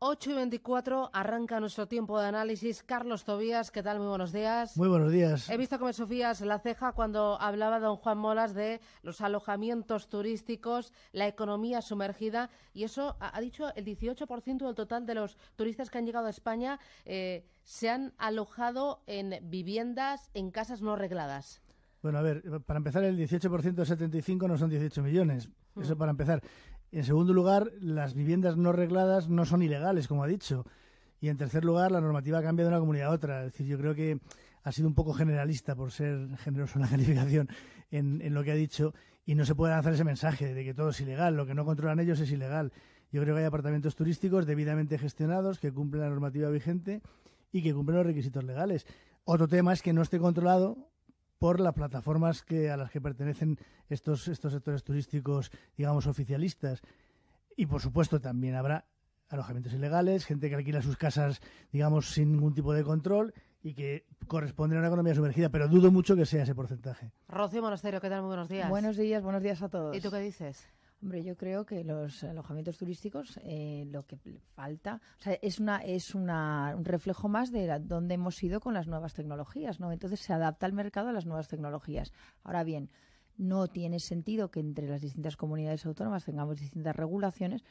8 y 24 arranca nuestro tiempo de análisis. Carlos Tobías, ¿qué tal? Muy buenos días. Muy buenos días. He visto que me sofías la ceja cuando hablaba don Juan Molas de los alojamientos turísticos, la economía sumergida, y eso ha dicho el 18% del total de los turistas que han llegado a España eh, se han alojado en viviendas, en casas no regladas. Bueno, a ver, para empezar, el 18% de 75 no son 18 millones. Mm. Eso para empezar. En segundo lugar, las viviendas no regladas no son ilegales, como ha dicho. Y en tercer lugar, la normativa cambia de una comunidad a otra. Es decir, yo creo que ha sido un poco generalista, por ser generoso en la calificación, en, en lo que ha dicho. Y no se puede lanzar ese mensaje de que todo es ilegal, lo que no controlan ellos es ilegal. Yo creo que hay apartamentos turísticos debidamente gestionados que cumplen la normativa vigente y que cumplen los requisitos legales. Otro tema es que no esté controlado por las plataformas que, a las que pertenecen estos, estos sectores turísticos, digamos, oficialistas. Y, por supuesto, también habrá alojamientos ilegales, gente que alquila sus casas, digamos, sin ningún tipo de control y que corresponde a una economía sumergida, pero dudo mucho que sea ese porcentaje. Rocío Monasterio, ¿qué tal? Muy buenos días. Buenos días, buenos días a todos. ¿Y tú qué dices? Hombre, yo creo que los alojamientos turísticos, eh, lo que falta, es una es una, un reflejo más de dónde hemos ido con las nuevas tecnologías, ¿no? Entonces se adapta el mercado a las nuevas tecnologías. Ahora bien, no tiene sentido que entre las distintas comunidades autónomas tengamos distintas regulaciones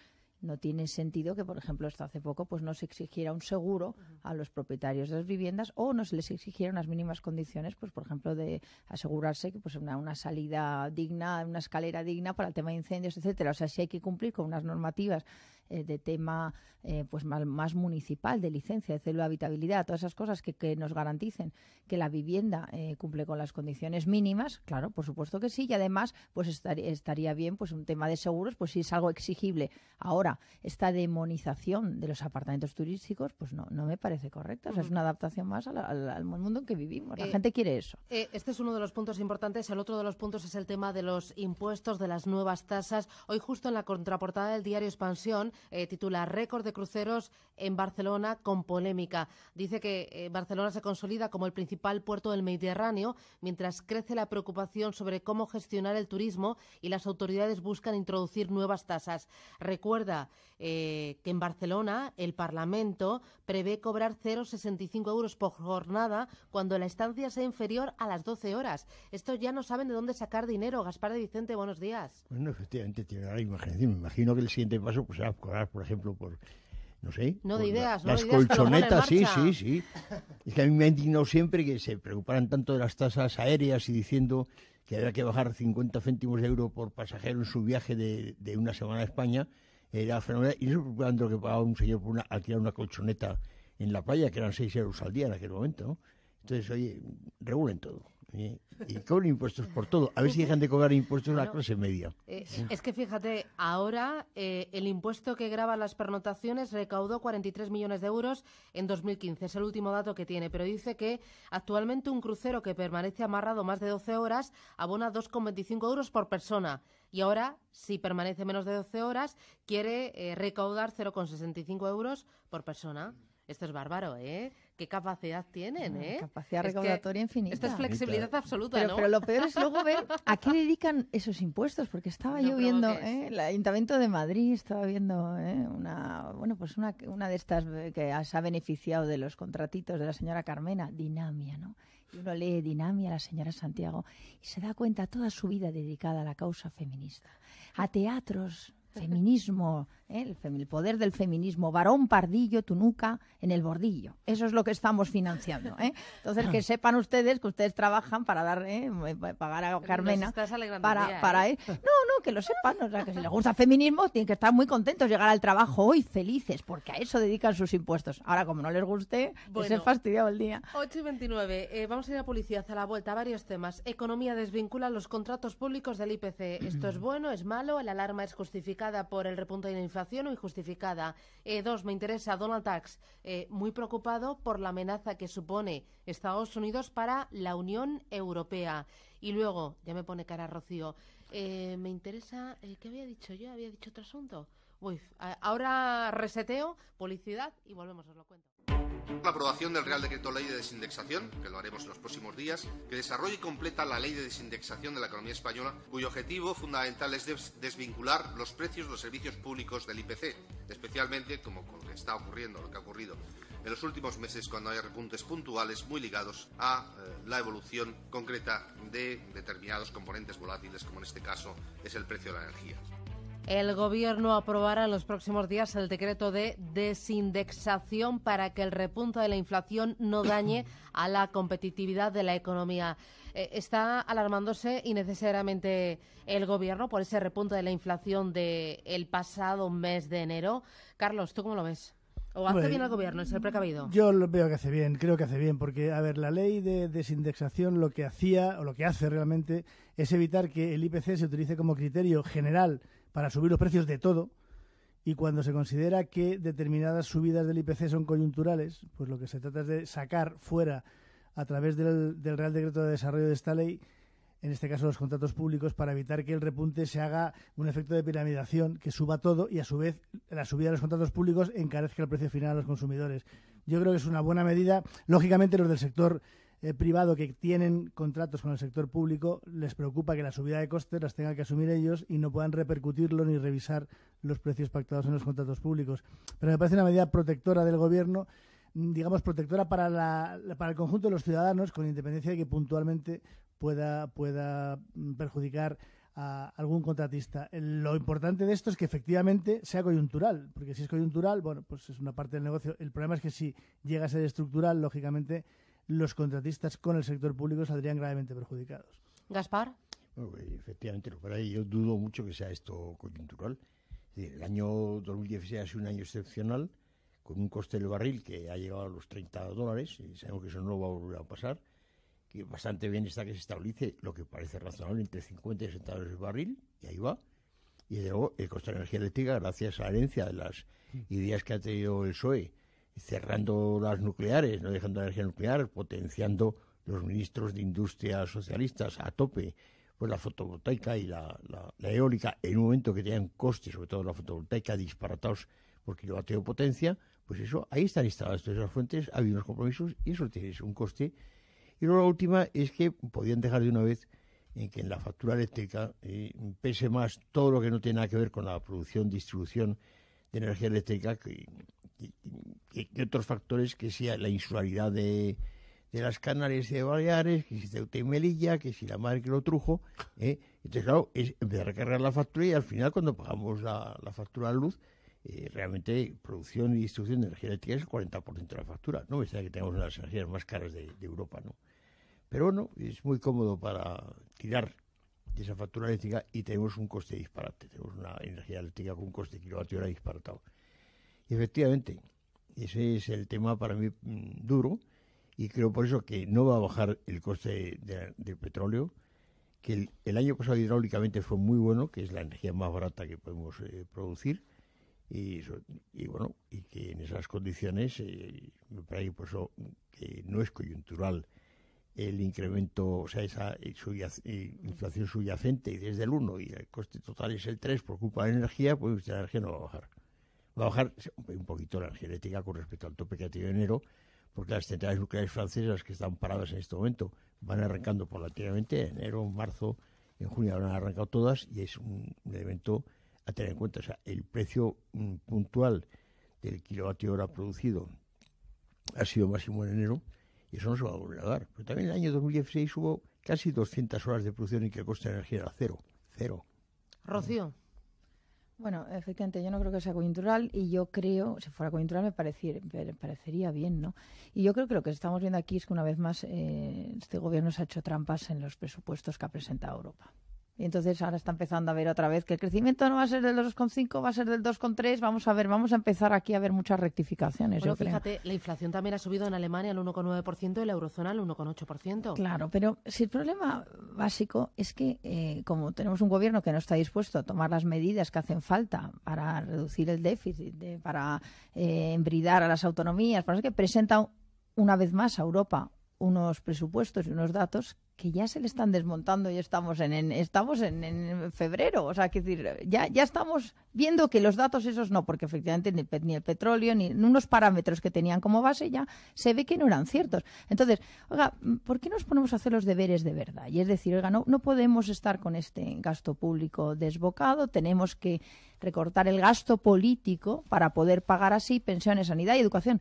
no tiene sentido que, por ejemplo, hasta hace poco, pues no se exigiera un seguro a los propietarios de las viviendas o no se les exigiera unas mínimas condiciones, pues, por ejemplo, de asegurarse que pues una, una salida digna, una escalera digna para el tema de incendios, etcétera. O sea, si hay que cumplir con unas normativas eh, de tema eh, pues más, municipal, de licencia, de célula de habitabilidad, todas esas cosas que, nos garanticen que la vivienda eh, cumple con las condiciones mínimas, claro, por supuesto que sí, y además pues estaría bien pues un tema de seguros, pues si es algo exigible. Ahora, esta demonización de los apartamentos turísticos, pues no, no me parece correcta, es una adaptación más al, al, mundo en que vivimos, la gente quiere eso. este es uno de los puntos importantes, el otro de los puntos es el tema de los impuestos, de las nuevas tasas. Hoy justo en la contraportada del diario Expansión eh, titula Récord de cruceros en Barcelona con polémica. Dice que eh, Barcelona se consolida como el principal puerto del Mediterráneo, mientras crece la preocupación sobre cómo gestionar el turismo y las autoridades buscan introducir nuevas tasas. Recuerda eh, que en Barcelona el Parlamento prevé cobrar 0,65 euros por jornada cuando la estancia sea inferior a las 12 horas. Esto ya no saben de dónde sacar dinero. Gaspar de Vicente, buenos días. Bueno, efectivamente, tiene la imaginación. Me imagino que el siguiente paso pues, será cobrar, por ejemplo, por no sé. No de ideas, Las colchonetas, sí, sí, sí. Es que a mí me ha indignado siempre que se preocuparan tanto de las tasas aéreas y diciendo que había que bajar 50 céntimos de euro por pasajero en su viaje de una semana a España era fenomenal. Y eso cuando que pagaba un señor por una, una colchoneta en la playa, que eran 6 euros al día en aquel momento, Entonces, oye, regulen todo y cobran impuestos por todo. A ver si dejan de cobrar impuestos en la clase media. Eh, es que fíjate, ahora eh, el impuesto que graba las pernotaciones recaudó 43 millones de euros en 2015. Es el último dato que tiene, pero dice que actualmente un crucero que permanece amarrado más de 12 horas abona 2,25 euros por persona. Y ahora, si permanece menos de 12 horas, quiere eh, recaudar 0,65 euros por persona. Esto es bárbaro, ¿eh? qué capacidad tienen, ¿eh? Capacidad es recaudatoria infinita. Esta es flexibilidad absoluta, pero, ¿no? Pero lo peor es luego ver a qué dedican esos impuestos, porque estaba yo viendo ¿eh? el Ayuntamiento de Madrid, estaba viendo ¿eh? una, bueno, pues una, una de estas eh, que se ha beneficiado de los contratitos de la señora Carmena, Dinamia, ¿no? Y uno lee Dinamia, la señora Santiago, y se da cuenta toda su vida dedicada a la causa feminista, a teatros feminismo, ¿eh? el, el, poder del feminismo, varón pardillo, tu nuca en el bordillo. Eso es lo que estamos financiando. ¿eh? Entonces, que sepan ustedes que ustedes trabajan para dar, ¿eh? pagar a Carmena. para, No, no, que lo sepan. O que si les gusta feminismo, tienen que estar muy contentos, llegar al trabajo hoy felices, porque a eso dedican sus impuestos. Ahora, como no les guste, bueno, se fastidiado el día. 8 y 29, vamos a ir a publicidad a la vuelta, varios temas. Economía desvincula los contratos públicos del IPC. Esto es mm. bueno, es malo, la alarma es justificada por el repunte de la inflación o injustificada. Eh, dos, me interesa Donald Tax, eh, muy preocupado por la amenaza que supone Estados Unidos para la Unión Europea. Y luego, ya me pone cara Rocío, eh, me interesa, ¿qué había dicho yo? ¿Había dicho otro asunto? Uy, ahora reseteo, publicidad y volvemos, a lo cuento. La aprobación del Real Decreto Ley de Desindexación, que lo haremos en los próximos días, que desarrolla y completa la Ley de Desindexación de la Economía Española, cuyo objetivo fundamental es desvincular los precios de los servicios públicos del IPC, especialmente como está ocurriendo, lo que ha ocurrido en los últimos meses cuando hay repuntes puntuales muy ligados a eh, la evolución concreta de determinados componentes volátiles, como en este caso es el precio de la energía. El Gobierno aprobará en los próximos días el decreto de desindexación para que el repunto de la inflación no dañe a la competitividad de la economía. Eh, está alarmándose innecesariamente el Gobierno por ese repunto de la inflación del el pasado mes de enero. Carlos, ¿tú cómo lo ves? ¿O hace bien el gobierno el ser precavido? Yo lo veo que hace bien, creo que hace bien, porque, a ver, la ley de desindexación lo que hacía, o lo que hace realmente, es evitar que el IPC se utilice como criterio general para subir los precios de todo. Y cuando se considera que determinadas subidas del IPC son coyunturales, pues lo que se trata es de sacar fuera a través del, Real Decreto de Desarrollo de esta ley en este caso los contratos públicos, para evitar que el repunte se haga un efecto de piramidación, que suba todo y a su vez la subida de los contratos públicos encarezca el precio final a los consumidores. Yo creo que es una buena medida. Lógicamente los del sector eh, privado que tienen contratos con el sector público les preocupa que la subida de costes las tenga que asumir ellos y no puedan repercutirlo ni revisar los precios pactados en los contratos públicos. Pero me parece una medida protectora del Gobierno mm, digamos, protectora para, el conjunto de los ciudadanos, con independencia de que puntualmente pueda, pueda mm, perjudicar a algún contratista. Eh, lo importante de esto es que efectivamente sea coyuntural, porque si es coyuntural, bueno, pues es una parte del negocio. El problema es que si llega a ser estructural, lógicamente los contratistas con el sector público saldrían gravemente perjudicados. Gaspar. Eh, efectivamente, lo yo dudo mucho que sea esto coyuntural. el año 2016 ha sido un año excepcional, con un coste del barril que ha llegado a los 30 dólares, y sabemos que eso no va a volver a pasar, que bastante bien está que se establece lo que parece razonable entre 50 y 60 dólares el barril, y ahí va. Y luego el coste de la energía eléctrica, gracias a la herencia de las ideas que ha tenido el PSOE cerrando las nucleares, no dejando energía nuclear, potenciando los ministros de Industria socialistas a tope, pues la fotovoltaica y la, eólica, en un momento que tenían costes, sobre todo la fotovoltaica, disparatados por kilovatio potencia, pues eso, ahí están instaladas todas esas fuentes, ha unos compromisos y eso tiene un coste. Y luego la última es que podían dejar de una vez en que en la factura eléctrica eh, pese más todo lo que no tiene nada que ver con la producción, distribución de energía eléctrica, que, que otros factores que sea la insularidad de, de las Canarias y de Baleares, que si Ceuta y Melilla, que si la madre que lo trujo. ¿eh? Entonces, claro, es empezar a recargar la factura y al final, cuando pagamos la, la factura de luz, eh, realmente producción y distribución de energía eléctrica es el 40% de la factura. No me que tengamos una de las energías más caras de, Europa, ¿no? Pero bueno, es muy cómodo para tirar de esa factura eléctrica y tenemos un coste disparate. Tenemos una energía eléctrica con un coste de kilovatio hora disparatado. Y efectivamente, ese es el tema para mí mm, duro y creo por eso que no va a bajar el coste del petróleo, que el, año pasado hidráulicamente fue muy bueno, que es la energía más barata que podemos eh, producir. Y, bueno, y que en esas condiciones, eh, por eso que no es coyuntural el incremento, o sea, esa eh, inflación subyacente y desde el 1 y el coste total es el 3 por culpa de la energía, pues la energía no va a bajar va a bajar un poquito la eléctrica con respecto al tope que ha tenido enero, porque las centrales nucleares francesas que están paradas en este momento van arrancando paulatinamente, enero, marzo, en junio habrán arrancado todas y es un, elemento a tener en cuenta. O sea, el precio mm, puntual del kilovatio hora producido ha sido máximo en enero y eso no se va a volver a dar. Pero también en el año 2016 hubo casi 200 horas de producción en que el coste de energía era cero. Cero. Rocío. Bueno, efectivamente, yo no creo que sea coyuntural y yo creo, si fuera coyuntural me, parecería bien, ¿no? Y yo creo que lo que estamos viendo aquí es que una vez más eh, este gobierno se ha hecho trampas en los presupuestos que ha presentado Europa. Y entonces ahora está empezando a ver otra vez que el crecimiento no va a ser del 2,5, va a ser del 2,3. Vamos a ver, vamos a empezar aquí a ver muchas rectificaciones. Bueno, fíjate, la inflación también ha subido en Alemania al 1,9% y la eurozona al 1,8%. Claro, pero si el problema básico es que, eh, como tenemos un gobierno que no está dispuesto a tomar las medidas que hacen falta para reducir el déficit, para eh, embridar a las autonomías, para que presenta una vez más a Europa unos presupuestos y unos datos que ya se le están desmontando y estamos en, estamos en, febrero. O sea, que decir, ya, ya estamos viendo que los datos esos no, porque efectivamente ni, el petróleo, ni unos parámetros que tenían como base ya se ve que no eran ciertos. Entonces, oiga, ¿por qué nos ponemos a hacer los deberes de verdad? Y es decir, oiga, no podemos estar con este gasto público desbocado, tenemos que recortar el gasto político para poder pagar así pensiones, sanidad y educación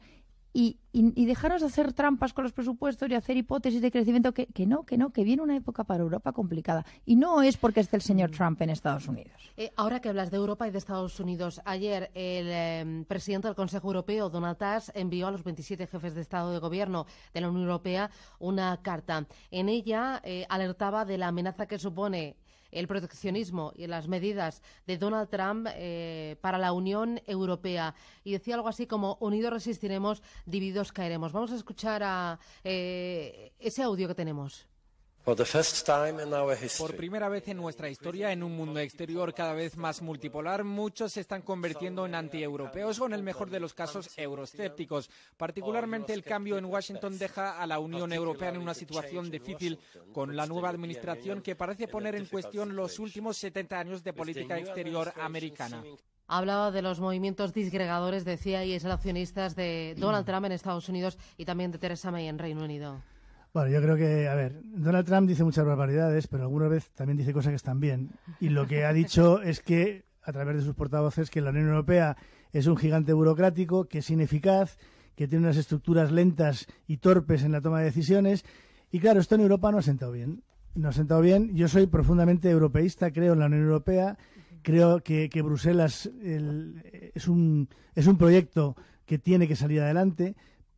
y, y, dejarnos de hacer trampas con los presupuestos y hacer hipótesis de crecimiento, que, no, que no, que viene una época para Europa complicada. Y no es porque esté el señor mm. Trump en Estados Unidos. Eh, ahora que hablas de Europa y de Estados Unidos, ayer el em, presidente del Consejo Europeo, Donald Tusk, envió a los 27 jefes de Estado de Gobierno de la Unión Europea una carta. En ella eh, alertaba de la amenaza que supone el proteccionismo y las medidas de Donald Trump eh, para la Unión Europea. Y decía algo así como, unidos resistiremos, divididos caeremos. Vamos a escuchar a, eh, ese audio que tenemos. Por primera vez en nuestra historia, en un mundo exterior cada vez más multipolar, muchos se están convirtiendo en antieuropeos o, en el mejor de los casos, euroscépticos. Particularmente el cambio en Washington deja a la Unión Europea en una situación difícil con la nueva administración que parece poner en cuestión los últimos 70 años de política exterior americana. Hablaba de los movimientos disgregadores, decía, y accionistas de Donald Trump en Estados Unidos y también de Theresa May en Reino Unido. Bueno, yo creo que, a ver, Donald Trump dice muchas barbaridades, pero alguna vez también dice cosas que están bien. Y lo que ha dicho es que, a través de sus portavoces, que la Unión Europea es un gigante burocrático, que es ineficaz, que tiene unas estructuras lentas y torpes en la toma de decisiones. Y claro, esto en Europa no ha sentado bien. No ha sentado bien. Yo soy profundamente europeísta, creo en la Unión Europea. Creo que, Bruselas es, un, es un proyecto que tiene que salir adelante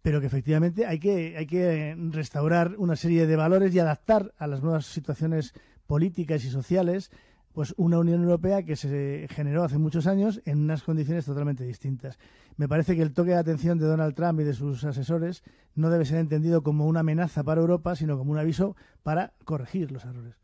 pero que efectivamente hay que, hay que restaurar una serie de valores y adaptar a las nuevas situaciones políticas y sociales pues una Unión Europea que se generó hace muchos años en unas condiciones totalmente distintas. Me parece que el toque de atención de Donald Trump y de sus asesores no debe ser entendido como una amenaza para Europa, sino como un aviso para corregir los errores.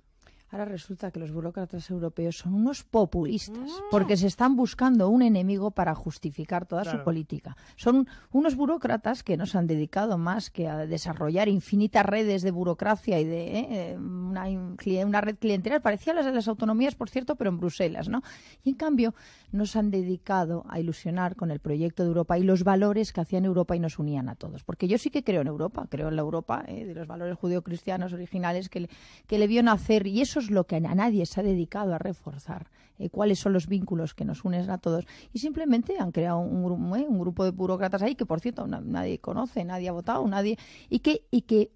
Ahora resulta que los burócratas europeos son unos populistas, ah. porque se están buscando un enemigo para justificar toda su política. Son unos burócratas que no se han dedicado más que a desarrollar infinitas redes de burocracia y de eh, eh, una, red clientelar. Parecía las de las autonomías, por cierto, pero en Bruselas, ¿no? Y en cambio, nos han dedicado a ilusionar con el proyecto de Europa y los valores que hacían Europa y nos unían a todos. Porque yo sí que creo en Europa, creo en la Europa eh, de los valores judeocristianos originales que le, que le vio nacer y esos lo que a nadie se ha dedicado a reforzar, eh, cuáles son los vínculos que nos unen a todos. Y simplemente han creado un, eh, un grupo de burócratas ahí que, por cierto, nadie conoce, nadie ha votado, nadie. Y y que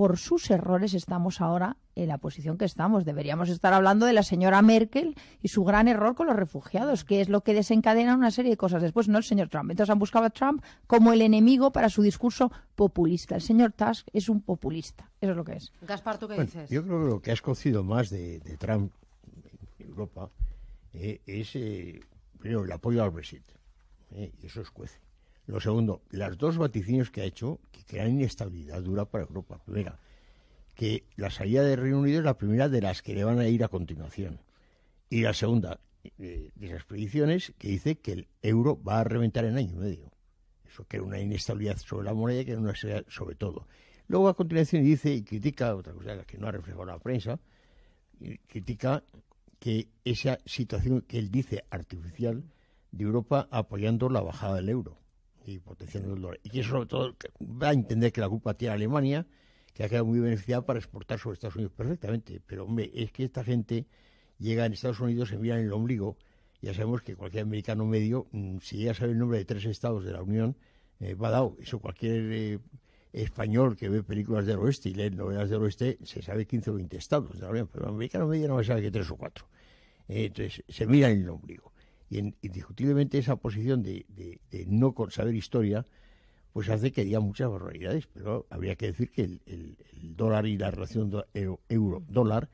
por sus errores estamos ahora en la posición que estamos. Deberíamos estar hablando de la señora Merkel y su gran error con los refugiados, que es lo que desencadena una serie de cosas. Después, no el señor Trump. Entonces han buscado a Trump como el enemigo para su discurso populista. El señor Tusk es un populista. Eso es lo que es. Gaspar, ¿tú qué dices? Yo creo que lo que ha escocido más de, Trump en Europa eh, es, eh, el apoyo al Brexit. Eh, y eso es cuece. Lo segundo, las dos vaticinios que ha hecho que crean inestabilidad dura para Europa. Primera, que la salida del Reino Unido es la primera de las que le van a ir a continuación. Y la segunda, eh, de, las esas predicciones, que dice que el euro va a reventar en año y medio. Eso crea una inestabilidad sobre la moneda, que una sobre todo. Luego a continuación dice y critica otra cosa que no ha reflejado la prensa, critica que esa situación que él dice artificial de Europa apoyando la bajada del euro y potenciando el dólar. Y que sobre todo va a entender que la culpa tiene Alemania, que ha quedado muy beneficiada para exportar sobre Estados Unidos perfectamente. Pero hombre, es que esta gente llega en Estados Unidos, se mira en el ombligo. Ya sabemos que cualquier americano medio, mm, si ya sabe el nombre de tres estados de la Unión, eh, va dado. Eso cualquier eh, español que ve películas del oeste y lee novelas del oeste, se sabe 15 o 20 estados de la Unión, pero el americano medio no va a sabe que tres o cuatro. Eh, entonces, se mira en el ombligo. Y indiscutiblemente esa posición de, no saber historia, pues hace que haya muchas barbaridades, pero habría que decir que el, dólar y la relación euro-dólar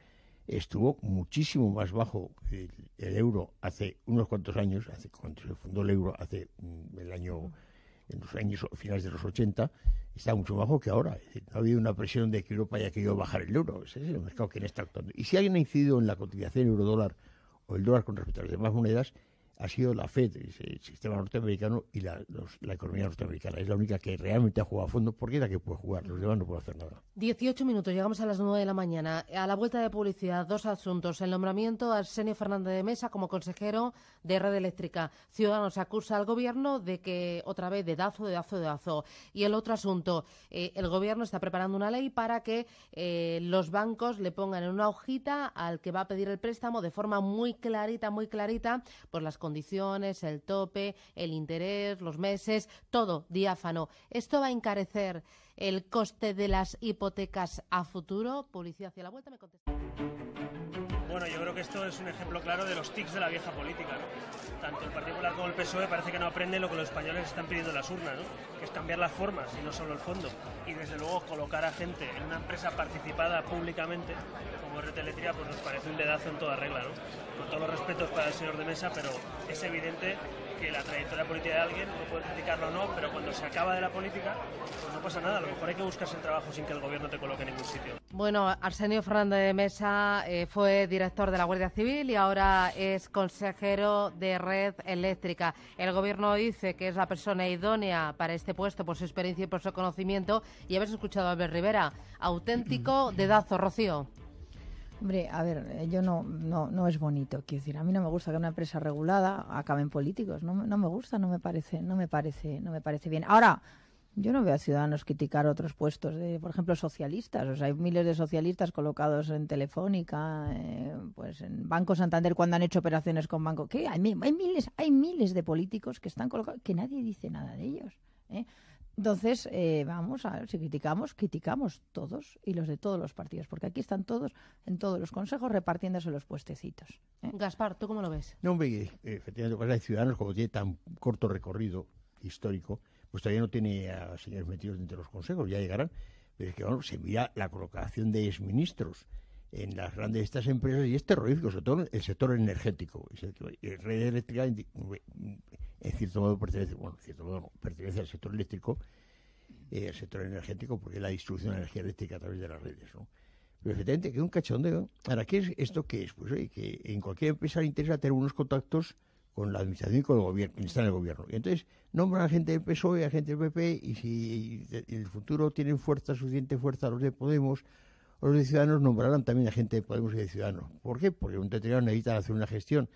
estuvo muchísimo más bajo el, el, euro hace unos cuantos años, hace cuando se fundó el euro, hace mm, el año, en los años finales de los 80, está mucho más bajo que ahora. no ha habido una presión de que Europa haya querido bajar el euro, ese es el mercado que no está actuando. Y si alguien ha incidido en la cotización euro-dólar o el dólar con respecto a las demás monedas, ha sido la Fed, el sistema norteamericano y la, economía norteamericana. Es la única que realmente ha jugado a fondo porque es la que puede jugar, los demás no pueden hacer nada. 18 minutos, llegamos a las 9 de la mañana. A la vuelta de publicidad, dos asuntos. El nombramiento a Arsenio Fernández de Mesa como consejero de Red Eléctrica. Ciudadanos acusa al gobierno de que otra vez de dazo, de dazo, de dazo. Y el otro asunto, eh, el gobierno está preparando una ley para que eh, los bancos le pongan en una hojita al que va a pedir el préstamo de forma muy clarita, muy clarita, por las condiciones, el tope, el interés, los meses, todo diáfano. ¿Esto va a encarecer el coste de las hipotecas a futuro? Policía hacia la vuelta me contesta bueno, yo creo que esto es un ejemplo claro de los tics de la vieja política. Tanto el Partido Popular como el PSOE parece que no aprenden lo que los españoles están pidiendo en las urnas, ¿no? que es cambiar las formas y no solo el fondo. Y desde luego colocar a gente en una empresa participada públicamente como RT pues nos parece un dedazo en toda regla. ¿no? Con todos los respetos para el señor de mesa, pero es evidente que la trayectoria política de alguien, no puedes criticarlo o no, pero cuando se acaba de la política, pues no pasa nada. A lo mejor hay que buscarse el trabajo sin que el gobierno te coloque en ningún sitio. Bueno, Arsenio Fernández de Mesa eh, fue director de la Guardia Civil y ahora es consejero de Red Eléctrica. El gobierno dice que es la persona idónea para este puesto por su experiencia y por su conocimiento. Y habéis escuchado a Albert Rivera, auténtico dedazo, Rocío. Hombre, a ver, eh, yo no, no, no es bonito. Quiero decir, a mí no me gusta que una empresa regulada acabe en políticos. No, no me gusta, no me parece, no me parece, no me parece bien. Ahora, yo no veo a ciudadanos criticar otros puestos, de, por ejemplo, socialistas. O sea, hay miles de socialistas colocados en Telefónica, eh, pues en Banco Santander cuando han hecho operaciones con Banco. ¿Qué? Hay, hay, miles, hay miles de políticos que están colocados que nadie dice nada de ellos. ¿eh? Entonces, eh, vamos a ver, si criticamos, criticamos todos y los de todos los partidos, porque aquí están todos en todos los consejos repartiéndose los puestecitos. ¿eh? Gaspar, ¿tú cómo lo ves? No, hombre, eh, efectivamente, la de Ciudadanos, como tiene tan corto recorrido histórico, pues todavía no tiene a señores metidos dentro de los consejos, ya llegarán. Pero es que, bueno, se mira la colocación de exministros en las grandes estas empresas y es terrorífico, sobre todo el sector energético. Red eléctrica en cierto modo pertenece, bueno, cierto pertenece al sector eléctrico, eh, al sector energético, porque es la distribución de energía eléctrica a través de las redes, ¿no? Pero efectivamente, que es un cachondeo. Ahora, ¿qué es esto qué es? Pues oye, que en cualquier empresa le interesa tener unos contactos con la administración y con el gobierno, quien está en el gobierno. Y entonces nombran a gente del PSOE, a gente del PP, y si en el futuro tienen fuerza, suficiente fuerza los de Podemos, los de Ciudadanos nombrarán también a gente de Podemos y de Ciudadanos. ¿Por qué? Porque un determinado necesita hacer una gestión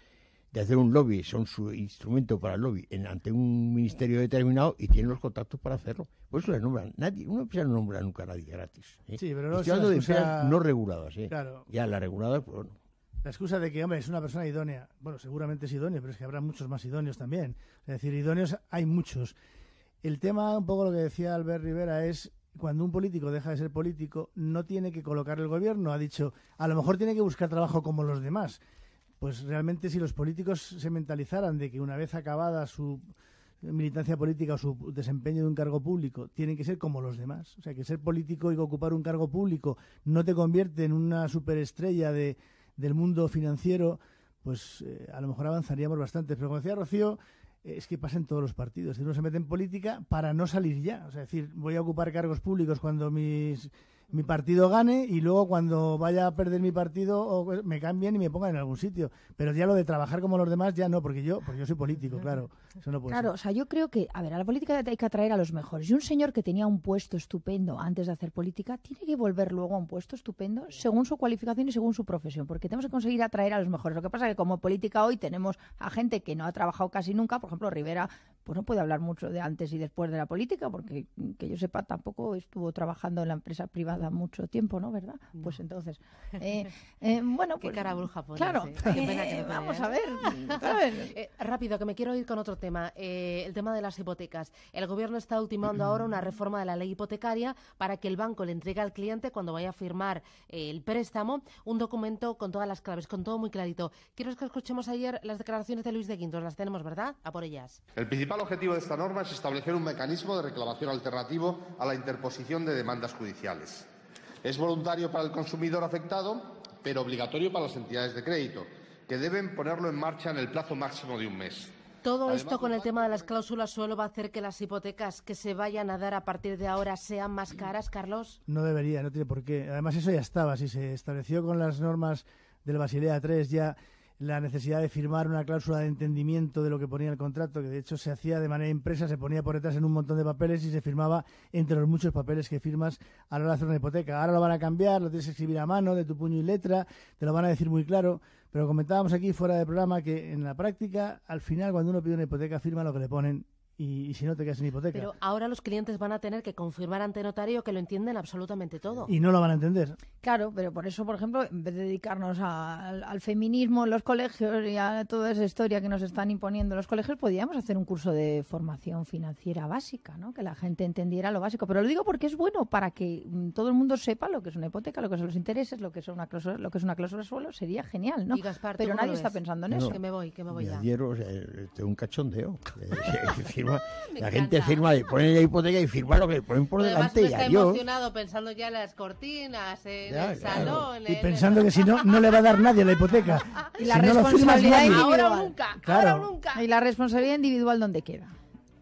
de hacer un lobby, son su instrumento para el lobby en, ante un ministerio determinado y tienen los contactos para hacerlo. Por eso les nombran. Nadie, uno empieza a nombra nunca a nadie gratis. ¿eh? Sí, pero no Estoy no reguladas. ¿eh? Ya la reguladas, pues bueno. La excusa de que, hombre, es una persona idónea. Bueno, seguramente es idónea, pero es que habrá muchos más idóneos también. Es decir, idóneos hay muchos. El tema, un poco lo que decía Albert Rivera, es cuando un político deja de ser político, no tiene que colocar el gobierno. Ha dicho, a lo mejor tiene que buscar trabajo como los demás pues realmente si los políticos se mentalizaran de que una vez acabada su militancia política o su desempeño de un cargo público tienen que ser como los demás. O sea, que ser político y ocupar un cargo público no te convierte en una superestrella del mundo financiero, pues eh, a lo mejor avanzaríamos bastante. Pero como decía Rocío, eh, es que pasa en todos los partidos. Uno se mete en política para no salir ya. O sea, decir, voy a ocupar cargos públicos cuando mis mi partido gane y luego cuando vaya a perder mi partido me cambien y me pongan en algún sitio. Pero ya lo de trabajar como los demás ya no, porque yo, porque yo soy político, claro. Eso claro, o sea, yo creo que, a ver, a la política hay que atraer a los mejores. Y un señor que tenía un puesto estupendo antes de hacer política, tiene que volver luego a un puesto estupendo según su cualificación y según su profesión, porque tenemos que conseguir atraer a los mejores. Lo que pasa es que como política hoy tenemos a gente que no ha trabajado casi nunca, por ejemplo, Rivera, pues no puede hablar mucho de antes y después de la política, porque que yo sepa tampoco estuvo trabajando en la empresa privada da mucho tiempo, ¿no? ¿Verdad? Pues entonces, eh, eh, bueno, pues... Qué cara bruja Claro, eh. vamos a ver. rápido, que me quiero ir con otro tema, el tema de las hipotecas. El gobierno está ultimando ahora una reforma de la ley hipotecaria para que el banco le entregue al cliente, cuando vaya a firmar el préstamo, un documento con todas las claves, con todo muy clarito. Quiero que escuchemos ayer las declaraciones de Luis de Quintos, las tenemos, ¿verdad? A por ellas. El principal objetivo de esta norma es establecer un mecanismo de reclamación alternativo a la interposición de demandas judiciales. Es voluntario para el consumidor afectado, pero obligatorio para las entidades de crédito, que deben ponerlo en marcha en el plazo máximo de un mes. Todo esto con el tema de las cláusulas suelo va a hacer que las hipotecas que se vayan a dar a partir de ahora sean más caras, Carlos. No debería, no tiene por qué. Además, eso ya estaba, si se estableció con las normas del Basilea III ya la necesidad de firmar una cláusula de entendimiento de lo que ponía el contrato, que de hecho se hacía de manera impresa, se ponía por detrás en un montón de papeles y se firmaba entre los muchos papeles que firmas a la hora de hacer una hipoteca. Ahora lo van a cambiar, lo tienes que escribir a mano, de tu puño y letra, te lo van a decir muy claro, pero comentábamos aquí fuera de programa que en la práctica, al final, cuando uno pide una hipoteca, firma lo que le ponen y, si no te quedas en hipoteca. Pero ahora los clientes van a tener que confirmar ante notario que lo entienden absolutamente todo. Y no lo van a entender. Claro, pero por eso, por ejemplo, en vez de dedicarnos al, feminismo en los colegios y a toda esa historia que nos están imponiendo los colegios, podríamos hacer un curso de formación financiera básica, ¿no? Que la gente entendiera lo básico. Pero lo digo porque es bueno para que mm, todo el mundo sepa lo que es una hipoteca, lo que son los intereses, lo que es una cláusula, lo que es una cláusula suelo, sería genial, ¿no? pero nadie está pensando en eso. Que me voy, que me voy ya. Ayer, eh, eh, un cachondeo. Ah, la gente firma, y ponen la hipoteca y firma lo que ponen por delante. y emocionado pensando ya en las cortinas, en el salón. Y pensando que si no, no le va a dar nadie la hipoteca. Y la responsabilidad individual. Ahora nunca, nunca. Y la responsabilidad individual, ¿dónde queda?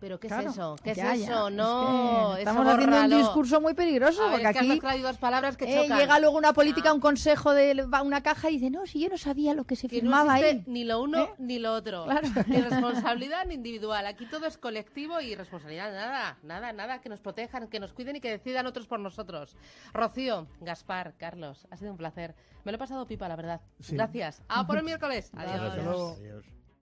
Pero ¿qué es eso? ¿Qué es eso? No, estamos haciendo un discurso muy peligroso porque aquí aquí dos palabras que eh, llega luego una política, ah. un consejo de una caja y dice, "No, si yo no sabía lo que se que firmaba no ahí." Ni lo uno ¿Eh? ni lo otro. Claro. responsabilidad individual. Aquí todo es colectivo y responsabilidad nada, nada, nada que nos protejan, que nos cuiden y que decidan otros por nosotros. Rocío, Gaspar, Carlos, ha sido un placer. Me lo he pasado pipa, la verdad. Gracias. A ah, por el miércoles. Adiós.